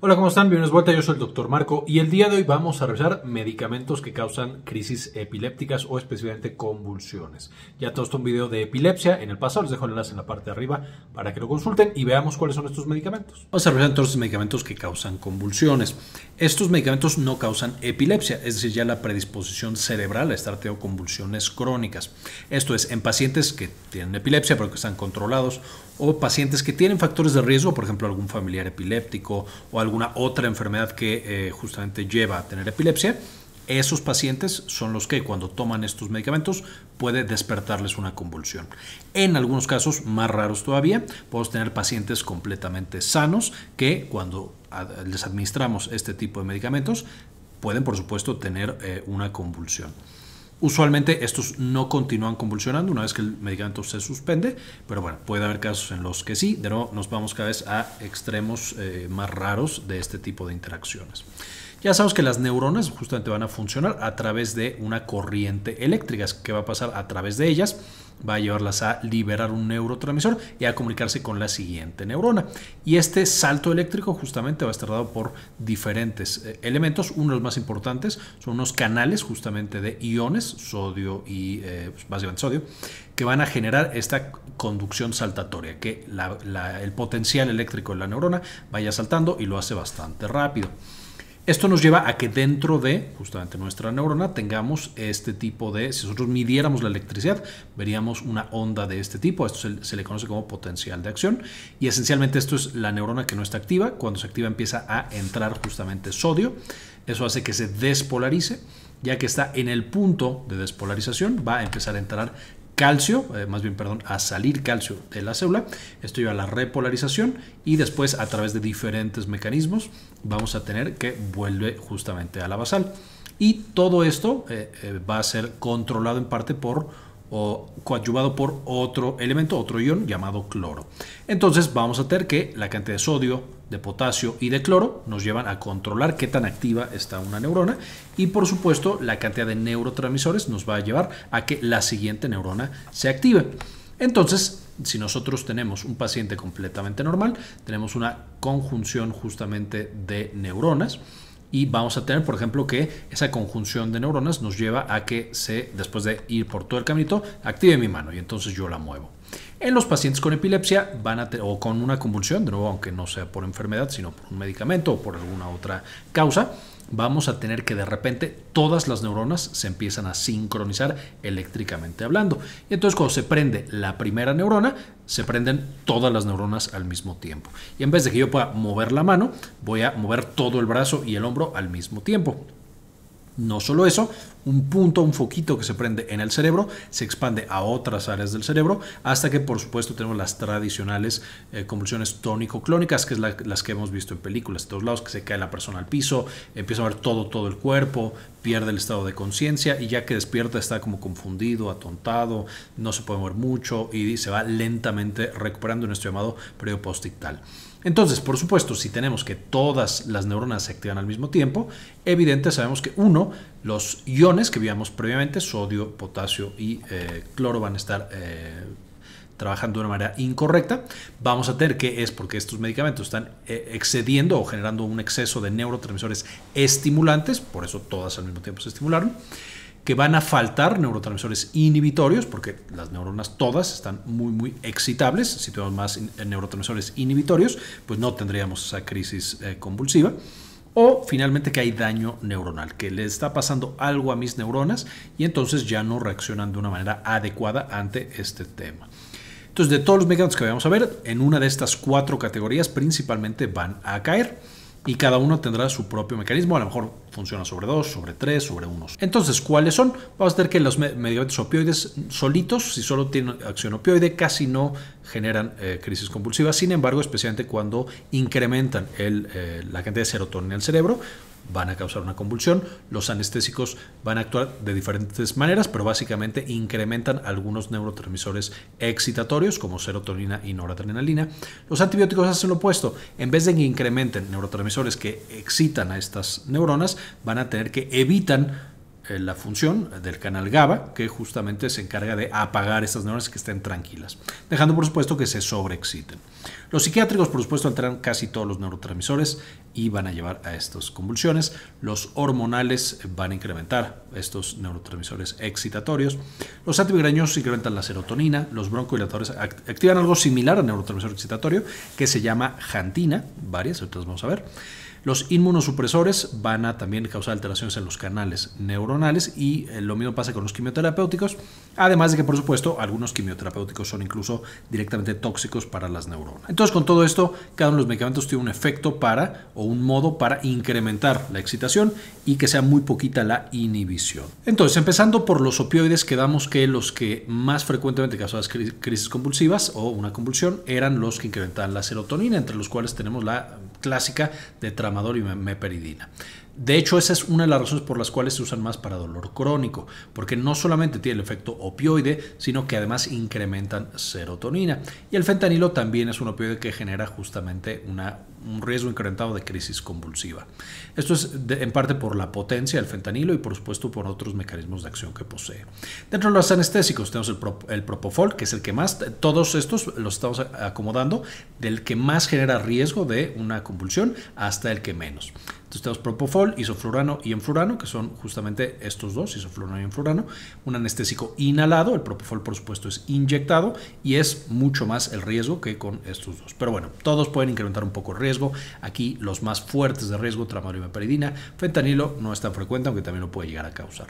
Hola, ¿cómo están? Bienvenidos de vuelta, yo soy el doctor Marco y el día de hoy vamos a revisar medicamentos que causan crisis epilépticas o especialmente convulsiones. Ya todo esto un video de epilepsia en el pasado, les dejo el enlace en la parte de arriba para que lo consulten y veamos cuáles son estos medicamentos. Vamos a revisar entonces medicamentos que causan convulsiones. Estos medicamentos no causan epilepsia, es decir, ya la predisposición cerebral a estar teniendo convulsiones crónicas. Esto es en pacientes que tienen epilepsia pero que están controlados o pacientes que tienen factores de riesgo, por ejemplo, algún familiar epiléptico o alguna otra enfermedad que eh, justamente lleva a tener epilepsia, esos pacientes son los que cuando toman estos medicamentos puede despertarles una convulsión. En algunos casos más raros todavía, podemos tener pacientes completamente sanos que cuando les administramos este tipo de medicamentos pueden por supuesto tener eh, una convulsión. Usualmente estos no continúan convulsionando una vez que el medicamento se suspende, pero bueno, puede haber casos en los que sí. De nuevo, nos vamos cada vez a extremos eh, más raros de este tipo de interacciones. Ya sabemos que las neuronas justamente van a funcionar a través de una corriente eléctrica, que va a pasar a través de ellas va a llevarlas a liberar un neurotransmisor y a comunicarse con la siguiente neurona. Y este salto eléctrico justamente va a estar dado por diferentes eh, elementos. Uno de los más importantes son unos canales justamente de iones, sodio y eh, pues, básicamente sodio, que van a generar esta conducción saltatoria, que el potencial eléctrico de la neurona vaya saltando y lo hace bastante rápido. Esto nos lleva a que dentro de justamente nuestra neurona tengamos este tipo de, si nosotros midiéramos la electricidad, veríamos una onda de este tipo, esto se, le conoce como potencial de acción y esencialmente esto es la neurona que no está activa, cuando se activa empieza a entrar justamente sodio, eso hace que se despolarice, ya que está en el punto de despolarización va a empezar a entrar calcio, eh, más bien, perdón, a salir calcio de la célula. Esto lleva a la repolarización y después a través de diferentes mecanismos vamos a tener que vuelve justamente a la basal. Y todo esto eh, eh, va a ser controlado en parte por o coadyuvado por otro elemento, otro ion llamado cloro. Entonces vamos a tener que la cantidad de sodio, de potasio y de cloro nos llevan a controlar qué tan activa está una neurona y por supuesto la cantidad de neurotransmisores nos va a llevar a que la siguiente neurona se active. Entonces, si nosotros tenemos un paciente completamente normal, tenemos una conjunción justamente de neuronas, y vamos a tener, por ejemplo, que esa conjunción de neuronas nos lleva a que se, después de ir por todo el caminito, active mi mano y entonces yo la muevo. En los pacientes con epilepsia van a o con una convulsión, de nuevo, aunque no sea por enfermedad, sino por un medicamento o por alguna otra causa, vamos a tener que de repente todas las neuronas se empiezan a sincronizar eléctricamente hablando. entonces cuando se prende la primera neurona, se prenden todas las neuronas al mismo tiempo. Y en vez de que yo pueda mover la mano, voy a mover todo el brazo y el hombro al mismo tiempo. No solo eso, un punto, un foquito que se prende en el cerebro, se expande a otras áreas del cerebro, hasta que por supuesto tenemos las tradicionales eh, convulsiones tónico-clónicas, que es las que hemos visto en películas, de todos lados, que se cae la persona al piso, empieza a ver todo, todo el cuerpo, pierde el estado de conciencia y ya que despierta está como confundido, atontado, no se puede mover mucho y se va lentamente recuperando en llamado periodo postictal. Entonces, por supuesto, si tenemos que todas las neuronas se activan al mismo tiempo, evidente sabemos que uno, los iones que vimos previamente, sodio, potasio y eh, cloro van a estar eh, trabajando de una manera incorrecta. Vamos a tener que es porque estos medicamentos están eh, excediendo o generando un exceso de neurotransmisores estimulantes, por eso todas al mismo tiempo se estimularon que van a faltar neurotransmisores inhibitorios, porque las neuronas todas están muy, muy excitables. Si tuviéramos más eh, neurotransmisores inhibitorios, pues no tendríamos esa crisis eh, convulsiva. O finalmente que hay daño neuronal, que le está pasando algo a mis neuronas y entonces ya no reaccionan de una manera adecuada ante este tema. Entonces, de todos los mecanismos que vamos a ver, en una de estas cuatro categorías principalmente van a caer y cada uno tendrá su propio mecanismo. A lo mejor funciona sobre dos, sobre tres, sobre unos. Entonces, ¿cuáles son? Vamos a ver que los medicamentos opioides solitos, si solo tienen acción opioide, casi no generan eh, crisis compulsivas. Sin embargo, especialmente cuando incrementan el, eh, la cantidad de serotonina en el cerebro, van a causar una convulsión. Los anestésicos van a actuar de diferentes maneras, pero básicamente incrementan algunos neurotransmisores excitatorios como serotonina y noradrenalina. Los antibióticos hacen lo opuesto. En vez de que incrementen neurotransmisores que excitan a estas neuronas, van a tener que evitan eh, la función del canal GABA que justamente se encarga de apagar estas neuronas que estén tranquilas, dejando por supuesto que se sobreexciten. Los psiquiátricos por supuesto alteran casi todos los neurotransmisores y van a llevar a estas convulsiones. Los hormonales van a incrementar estos neurotransmisores excitatorios. Los antidepresivos incrementan la serotonina. Los broncohilatadores activan algo similar al neurotransmisor excitatorio que se llama jantina, varias, otras vamos a ver. Los inmunosupresores van a también causar alteraciones en los canales neuronales y eh, lo mismo pasa con los quimioterapéuticos, además de que por supuesto algunos quimioterapéuticos son incluso directamente tóxicos para las neuronas. Entonces con todo esto, cada uno de los medicamentos tiene un efecto para o un modo para incrementar la excitación y que sea muy poquita la inhibición. Entonces, empezando por los opioides, quedamos que los que más frecuentemente causaban crisis convulsivas o una convulsión eran los que incrementaban la serotonina, entre los cuales tenemos la clásica de tramador y meperidina. De hecho, esa es una de las razones por las cuales se usan más para dolor crónico, porque no solamente tiene el efecto opioide, sino que además incrementan serotonina. Y el fentanilo también es un opioide que genera justamente un riesgo incrementado de crisis convulsiva. Esto es en parte por la potencia del fentanilo y por supuesto por otros mecanismos de acción que posee. Dentro de los anestésicos tenemos el, el propofol, que es el que más, todos estos los estamos acomodando, del que más genera riesgo de una convulsión hasta el que menos. Entonces tenemos propofol, isoflurano y enflurano, que son justamente estos dos, isoflurano y enflurano. Un anestésico inhalado, el propofol por supuesto es inyectado y es mucho más el riesgo que con estos dos. Pero bueno, todos pueden incrementar un poco el riesgo. Aquí los más fuertes de riesgo, tramadol Fentanilo no es tan frecuente, aunque también lo puede llegar a causar.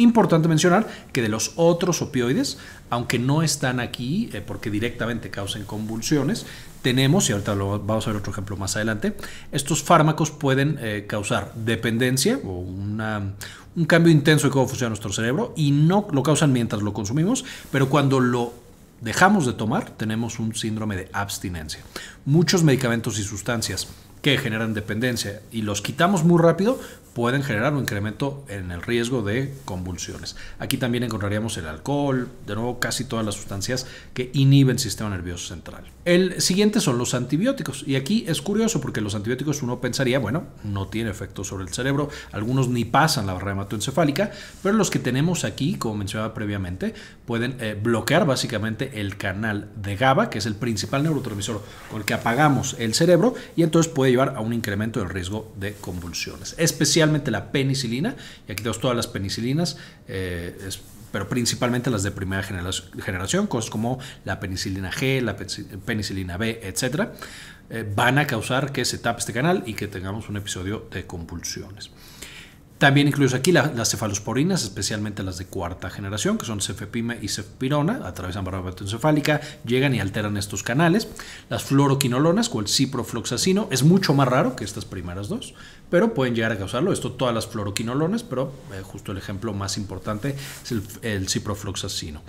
Importante mencionar que de los otros opioides, aunque no están aquí eh, porque directamente causen convulsiones, tenemos, y ahorita vamos a ver otro ejemplo más adelante, estos fármacos pueden eh, causar dependencia o un cambio intenso de cómo funciona nuestro cerebro y no lo causan mientras lo consumimos, pero cuando lo dejamos de tomar tenemos un síndrome de abstinencia. Muchos medicamentos y sustancias que generan dependencia y los quitamos muy rápido, pueden generar un incremento en el riesgo de convulsiones. Aquí también encontraríamos el alcohol, de nuevo casi todas las sustancias que inhiben el sistema nervioso central. El siguiente son los antibióticos y aquí es curioso porque los antibióticos uno pensaría, bueno, no tiene efecto sobre el cerebro, algunos ni pasan la barrera hematoencefálica, pero los que tenemos aquí, como mencionaba previamente, pueden eh, bloquear básicamente el canal de GABA, que es el principal neurotransmisor con el que apagamos el cerebro y entonces llevar a un incremento del riesgo de convulsiones, especialmente la penicilina, y aquí tenemos todas las penicilinas, eh, pero principalmente las de primera generación, cosas como la penicilina G, la penicilina B, etcétera, eh, van a causar que se tape este canal y que tengamos un episodio de convulsiones. También incluso aquí las cefalosporinas, especialmente las de cuarta generación, que son cefepime y cefpirona, atraviesan barrera encefálica, llegan y alteran estos canales. Las fluoroquinolonas, con el ciprofloxacino, es mucho más raro que estas primeras dos, pero pueden llegar a causarlo. Esto todas las fluoroquinolonas, pero eh, justo el ejemplo más importante es el, el ciprofloxacino.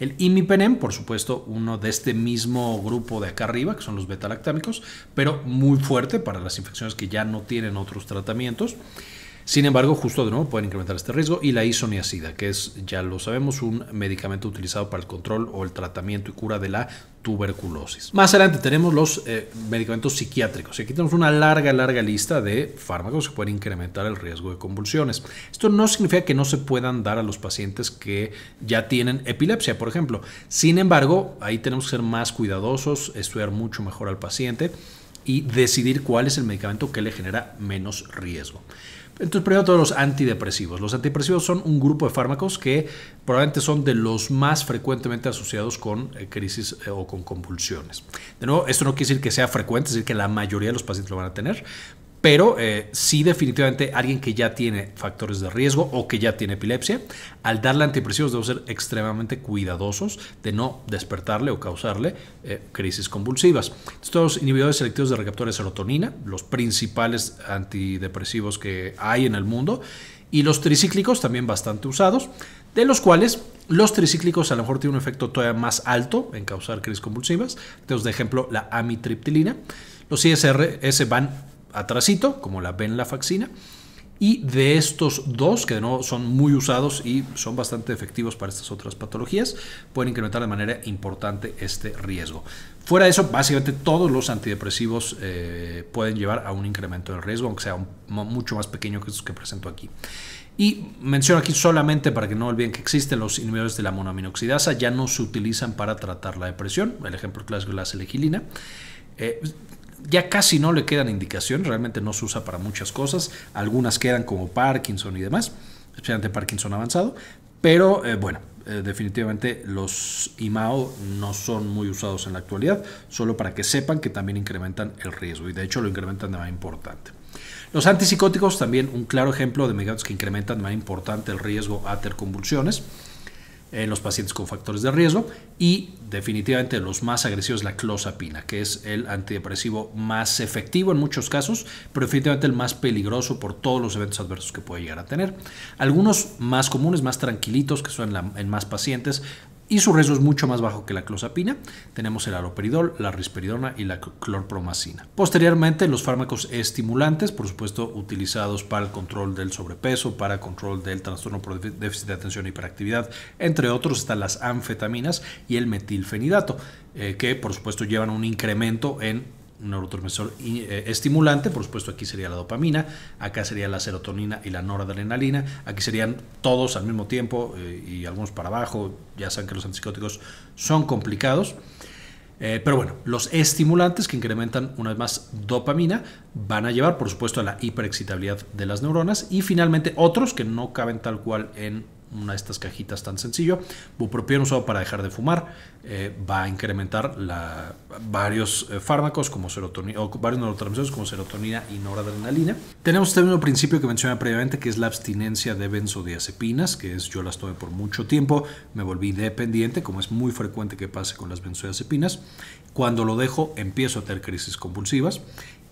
El imipenem, por supuesto, uno de este mismo grupo de acá arriba, que son los betalactámicos, pero muy fuerte para las infecciones que ya no tienen otros tratamientos. Sin embargo, justo de nuevo pueden incrementar este riesgo y la isoniacida, que es, ya lo sabemos, un medicamento utilizado para el control o el tratamiento y cura de la tuberculosis. Más adelante tenemos los eh, medicamentos psiquiátricos. aquí tenemos una larga, larga lista de fármacos que pueden incrementar el riesgo de convulsiones. Esto no significa que no se puedan dar a los pacientes que ya tienen epilepsia, por ejemplo. Sin embargo, ahí tenemos que ser más cuidadosos, estudiar mucho mejor al paciente y decidir cuál es el medicamento que le genera menos riesgo. Entonces, primero todos los antidepresivos. Los antidepresivos son un grupo de fármacos que probablemente son de los más frecuentemente asociados con eh, crisis eh, o con convulsiones. De nuevo, esto no quiere decir que sea frecuente, es decir, que la mayoría de los pacientes lo van a tener, pero si eh, sí definitivamente alguien que ya tiene factores de riesgo o que ya tiene epilepsia, al darle antidepresivos debo ser extremadamente cuidadosos de no despertarle o causarle eh, crisis convulsivas. Estos inhibidores selectivos de receptores de serotonina, los principales antidepresivos que hay en el mundo, y los tricíclicos también bastante usados, de los cuales los tricíclicos a lo mejor tienen un efecto todavía más alto en causar crisis convulsivas. Tenemos de ejemplo, la amitriptilina. Los ISRS van atrasito, como la ven la vacuna Y de estos dos, que de nuevo son muy usados y son bastante efectivos para estas otras patologías, pueden incrementar de manera importante este riesgo. Fuera de eso, básicamente todos los antidepresivos eh, pueden llevar a un incremento del riesgo, aunque sea mucho más pequeño que estos que presento aquí. Y menciono aquí solamente para que no olviden que existen los inhibidores de la monoaminoxidasa, ya no se utilizan para tratar la depresión, el ejemplo clásico es la selegilina. Eh, ya casi no le quedan indicaciones, realmente no se usa para muchas cosas, algunas quedan como Parkinson y demás, especialmente Parkinson avanzado, pero eh, bueno, eh, definitivamente los IMAO no son muy usados en la actualidad, solo para que sepan que también incrementan el riesgo y de hecho lo incrementan de manera importante. Los antipsicóticos también un claro ejemplo de medicamentos que incrementan de manera importante el riesgo a convulsiones en los pacientes con factores de riesgo y definitivamente los más agresivos la clozapina, que es el antidepresivo más efectivo en muchos casos, pero definitivamente el más peligroso por todos los eventos adversos que puede llegar a tener. Algunos más comunes, más tranquilitos, que son en más pacientes, y su riesgo es mucho más bajo que la clozapina. Tenemos el aloperidol, la risperidona y la clorpromacina. Posteriormente, los fármacos estimulantes, por supuesto, utilizados para el control del sobrepeso, para el control del trastorno por déficit de atención e hiperactividad, entre otros están las anfetaminas y el metilfenidato, eh, que por supuesto llevan un incremento en un neurotransmisor eh, estimulante, por supuesto aquí sería la dopamina, acá sería la serotonina y la noradrenalina, aquí serían todos al mismo tiempo eh, y algunos para abajo, ya saben que los antipsicóticos son complicados. Eh, pero bueno, los estimulantes que incrementan una vez más dopamina van a llevar, por supuesto, a la hiperexcitabilidad de las neuronas y finalmente otros que no caben tal cual en una de estas cajitas tan sencillo. Bupropión usado para dejar de fumar eh, va a incrementar la, varios eh, fármacos como serotonina, o varios neurotransmisores como serotonina y noradrenalina. Tenemos este mismo principio que mencioné previamente, que es la abstinencia de benzodiazepinas, que es yo las tomé por mucho tiempo, me volví dependiente, como es muy frecuente que pase con las benzodiazepinas. Cuando lo dejo, empiezo a tener crisis compulsivas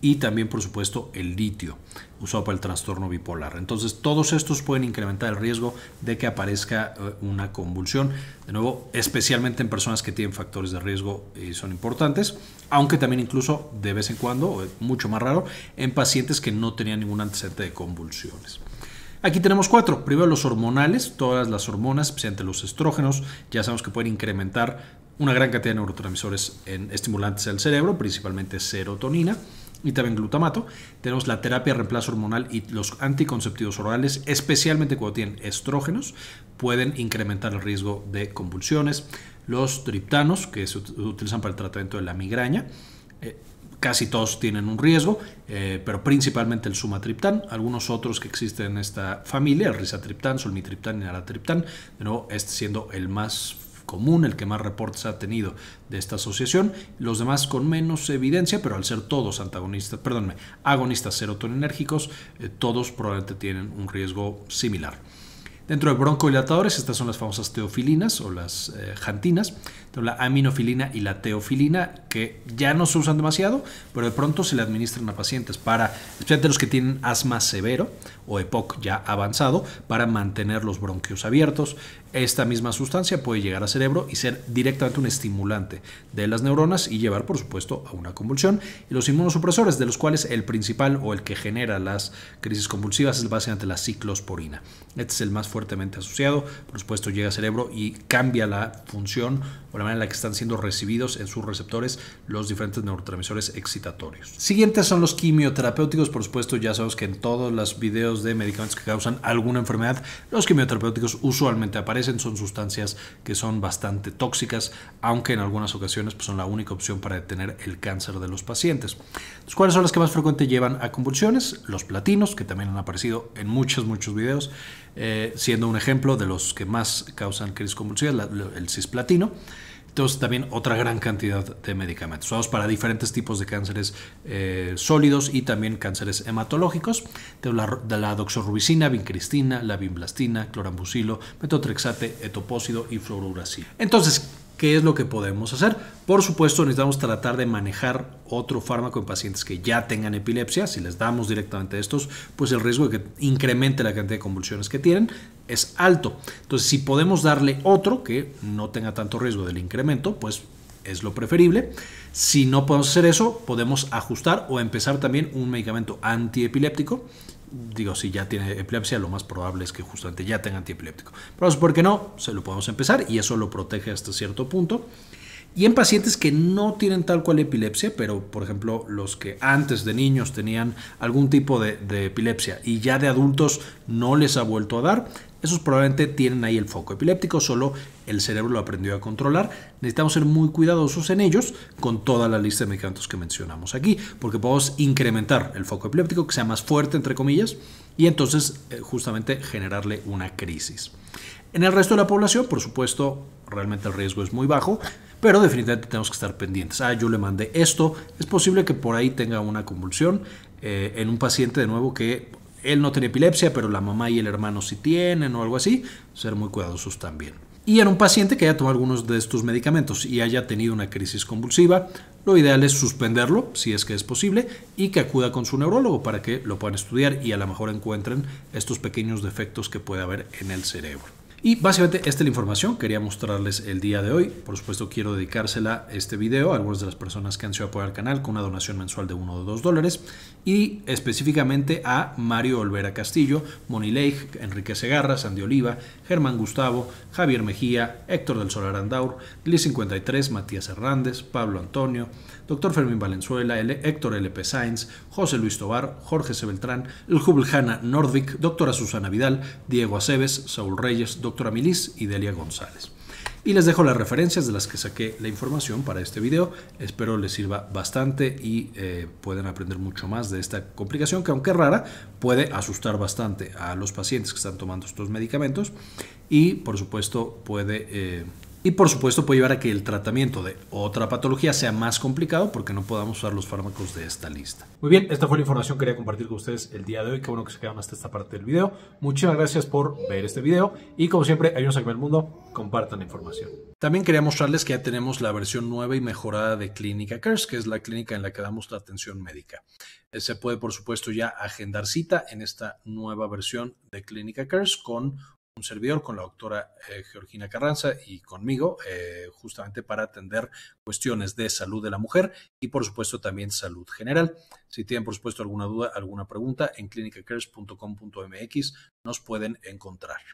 y también, por supuesto, el litio usado para el trastorno bipolar. Entonces, todos estos pueden incrementar el riesgo de que aparezca eh, una convulsión. De nuevo, especialmente en personas que tienen factores de riesgo y son importantes, aunque también incluso de vez en cuando, mucho más raro, en pacientes que no tenían ningún antecedente de convulsiones. Aquí tenemos cuatro. Primero los hormonales, todas las hormonas, especialmente los estrógenos, ya sabemos que pueden incrementar una gran cantidad de neurotransmisores en estimulantes al cerebro, principalmente serotonina y también glutamato. Tenemos la terapia de reemplazo hormonal y los anticonceptivos orales, especialmente cuando tienen estrógenos, pueden incrementar el riesgo de convulsiones. Los triptanos, que se utilizan para el tratamiento de la migraña, eh, casi todos tienen un riesgo, eh, pero principalmente el sumatriptán, algunos otros que existen en esta familia, el risatriptán, solmitriptán y naratriptán, de nuevo, este siendo el más común, el que más reportes ha tenido de esta asociación, los demás con menos evidencia, pero al ser todos antagonistas, perdónme, agonistas serotoninérgicos, eh, todos probablemente tienen un riesgo similar. Dentro de broncodilatadores, estas son las famosas teofilinas o las eh, jantinas, la aminofilina y la teofilina, que ya no se usan demasiado, pero de pronto se le administran a pacientes para, especialmente los que tienen asma severo o EPOC ya avanzado, para mantener los bronquios abiertos. Esta misma sustancia puede llegar al cerebro y ser directamente un estimulante de las neuronas y llevar, por supuesto, a una convulsión. Y los inmunosupresores, de los cuales el principal o el que genera las crisis convulsivas es básicamente la ciclosporina. Este es el más fuertemente asociado, por supuesto llega al cerebro y cambia la función o la manera en la que están siendo recibidos en sus receptores los diferentes neurotransmisores excitatorios. Siguientes son los quimioterapéuticos, por supuesto ya sabemos que en todos los videos de medicamentos que causan alguna enfermedad, los quimioterapéuticos usualmente aparecen, son sustancias que son bastante tóxicas, aunque en algunas ocasiones pues, son la única opción para detener el cáncer de los pacientes. ¿Cuáles son las que más frecuentemente llevan a convulsiones? Los platinos, que también han aparecido en muchos, muchos videos eh, siendo un ejemplo de los que más causan crisis convulsivas, el cisplatino. Entonces también otra gran cantidad de medicamentos usados para diferentes tipos de cánceres eh, sólidos y también cánceres hematológicos, de la, doxorubicina, vincristina, la vinblastina, clorambucilo, metotrexate, etopósido y fluoruracil. Entonces, qué es lo que podemos hacer. Por supuesto, necesitamos tratar de manejar otro fármaco en pacientes que ya tengan epilepsia. Si les damos directamente estos, pues el riesgo de que incremente la cantidad de convulsiones que tienen es alto. Entonces, si podemos darle otro que no tenga tanto riesgo del incremento, pues es lo preferible. Si no podemos hacer eso, podemos ajustar o empezar también un medicamento antiepiléptico. Digo, si ya tiene epilepsia, lo más probable es que justamente ya tenga antiepiléptico. Pero ¿por qué no? Se lo podemos empezar y eso lo protege hasta cierto punto. Y en pacientes que no tienen tal cual epilepsia, pero por ejemplo los que antes de niños tenían algún tipo de, epilepsia y ya de adultos no les ha vuelto a dar, esos probablemente tienen ahí el foco epiléptico, solo el cerebro lo aprendió a controlar. Necesitamos ser muy cuidadosos en ellos con toda la lista de medicamentos que mencionamos aquí, porque podemos incrementar el foco epiléptico, que sea más fuerte, entre comillas, y entonces eh, justamente generarle una crisis. En el resto de la población, por supuesto, realmente el riesgo es muy bajo, pero definitivamente tenemos que estar pendientes. Ah, yo le mandé esto, es posible que por ahí tenga una convulsión eh, en un paciente de nuevo que él no tiene epilepsia, pero la mamá y el hermano sí tienen o algo así, ser muy cuidadosos también. Y en un paciente que haya tomado algunos de estos medicamentos y haya tenido una crisis convulsiva, lo ideal es suspenderlo, si es que es posible, y que acuda con su neurólogo para que lo puedan estudiar y a lo mejor encuentren estos pequeños defectos que puede haber en el cerebro. Y básicamente esta es la información que quería mostrarles el día de hoy. Por supuesto quiero dedicársela este video a algunas de las personas que han sido apoyar al canal con una donación mensual de 1 o 2 dólares y específicamente a Mario Olvera Castillo, Moni Leij, Enrique Segarra, Sandy Oliva, Germán Gustavo, Javier Mejía, Héctor del Solar Andaur, Liz 53, Matías Hernández, Pablo Antonio, Doctor Fermín Valenzuela, L. Héctor L.P. Sainz, José Luis Tobar, Jorge C. Beltrán, Ljubljana Nordvik, Doctora Susana Vidal, Diego Aceves, Saúl Reyes, Doctora Milis y Delia González y les dejo las referencias de las que saqué la información para este video. Espero les sirva bastante y eh, pueden aprender mucho más de esta complicación que aunque rara puede asustar bastante a los pacientes que están tomando estos medicamentos y por supuesto puede... Eh, y por supuesto puede llevar a que el tratamiento de otra patología sea más complicado porque no podamos usar los fármacos de esta lista. Muy bien, esta fue la información que quería compartir con ustedes el día de hoy. Qué bueno que se quedaron hasta esta parte del video. Muchísimas gracias por ver este video y como siempre, ayúdense a que el mundo, compartan la información. También quería mostrarles que ya tenemos la versión nueva y mejorada de Clínica CARES, que es la clínica en la que damos la atención médica. Eh, se puede, por supuesto, ya agendar cita en esta nueva versión de Clínica CARES con un servidor, con la doctora eh, Georgina Carranza y conmigo, eh, justamente para atender cuestiones de salud de la mujer y por supuesto también salud general. Si tienen por supuesto alguna duda, alguna pregunta, en clinicacares.com.mx nos pueden encontrar.